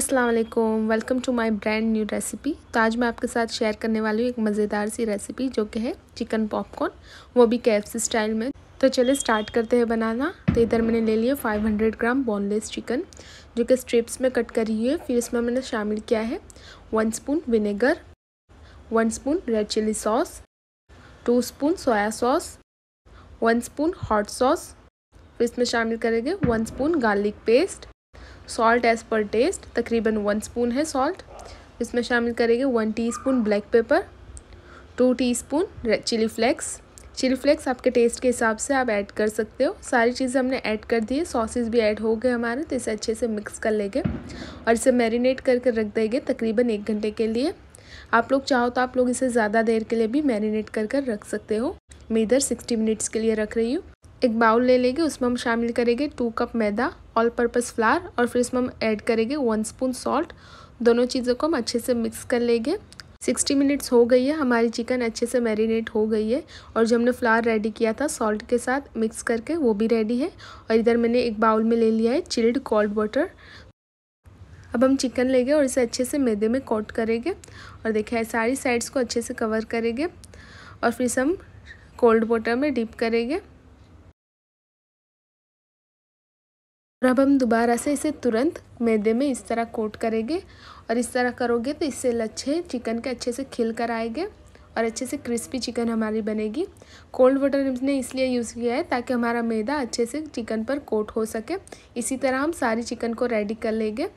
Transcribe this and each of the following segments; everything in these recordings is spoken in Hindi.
Aslam welcome to my brand new recipe तो आज मैं आपके साथ शेयर करने वाली हूँ एक मज़ेदार सी रेसिपी जो कि है चिकन पॉपकॉर्न वो भी के स्टाइल में तो चलिए स्टार्ट करते हैं बनाना तो इधर मैंने ले लिया 500 ग्राम बोनलेस चिकन जो कि स्ट्रिप्स में कट करी हुई है फिर इसमें मैंने शामिल किया है one spoon vinegar one spoon red chilli sauce two spoon soya sauce one spoon hot sauce फिर इसमें शामिल करेंगे one spoon garlic paste salt as per taste तकरीबन वन स्पून है सॉल्ट इसमें शामिल करेंगे one teaspoon black pepper two teaspoon red chilli flakes chilli flakes आपके टेस्ट के हिसाब से आप ऐड कर सकते हो सारी चीज़ें हमने ऐड कर दी है सॉसेस भी ऐड हो गए हमारे तो इसे अच्छे से मिक्स कर लेंगे और इसे मैरिनेट करके रख देंगे तकरीबन एक घंटे के लिए आप लोग चाहो तो आप लोग इसे ज़्यादा देर के लिए भी मैरिनेट कर कर रख सकते हो मैं इधर सिक्सटी मिनट्स के लिए रख रही हूँ एक बाउल ले लेंगे उसमें हम शामिल करेंगे टू कप मैदा ऑल पर्पज़ फ्लार और फिर इसमें हम ऐड करेंगे वन स्पून सॉल्ट दोनों चीज़ों को हम अच्छे से मिक्स कर लेंगे सिक्सटी मिनट्स हो गई है हमारी चिकन अच्छे से मैरिनेट हो गई है और जो हमने फ्लावर रेडी किया था सॉल्ट के साथ मिक्स करके वो भी रेडी है और इधर मैंने एक बाउल में ले लिया है चिल्ड कोल्ड वाटर अब हम चिकन लेंगे और इसे अच्छे से मैदे में कोट करेंगे और देखिए सारी साइड्स को अच्छे से कवर करेंगे और फिर इसे हम कोल्ड वाटर में डिप करेंगे और अब हम दोबारा से इसे तुरंत मैदे में इस तरह कोट करेंगे और इस तरह करोगे तो इससे लच्छे चिकन के अच्छे से खिल कर आएंगे और अच्छे से क्रिस्पी चिकन हमारी बनेगी कोल्ड वाटर हमने इसलिए यूज़ किया है ताकि हमारा मैदा अच्छे से चिकन पर कोट हो सके इसी तरह हम सारी चिकन को रेडी कर लेंगे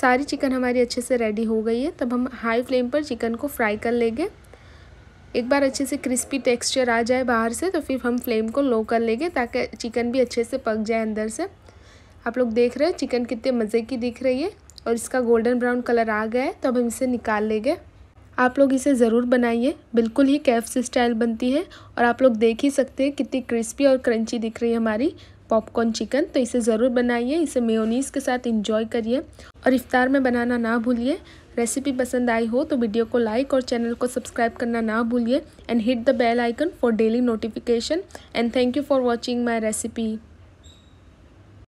सारी चिकन हमारी अच्छे से रेडी हो गई है तब हम हाई फ्लेम पर चिकन को फ्राई कर लेंगे एक बार अच्छे से क्रिस्पी टेक्सचर आ जाए बाहर से तो फिर हम फ्लेम को लो कर लेंगे ताकि चिकन भी अच्छे से पक जाए अंदर से आप लोग देख रहे हैं चिकन कितने मज़े की दिख रही है और इसका गोल्डन ब्राउन कलर आ गया है तो अब हम इसे निकाल लेंगे आप लोग इसे ज़रूर बनाइए बिल्कुल ही कैफ से स्टाइल बनती है और आप लोग देख ही सकते हैं कितनी क्रिस्पी और क्रंची दिख रही है हमारी पॉपकॉर्न चिकन तो इसे ज़रूर बनाइए इसे मेयोनीस के साथ इंजॉय करिए और इफ़ार में बनाना ना भूलिए रेसिपी पसंद आई हो तो वीडियो को लाइक और चैनल को सब्सक्राइब करना ना भूलिए and hit the bell icon for daily notification and thank you for watching my recipe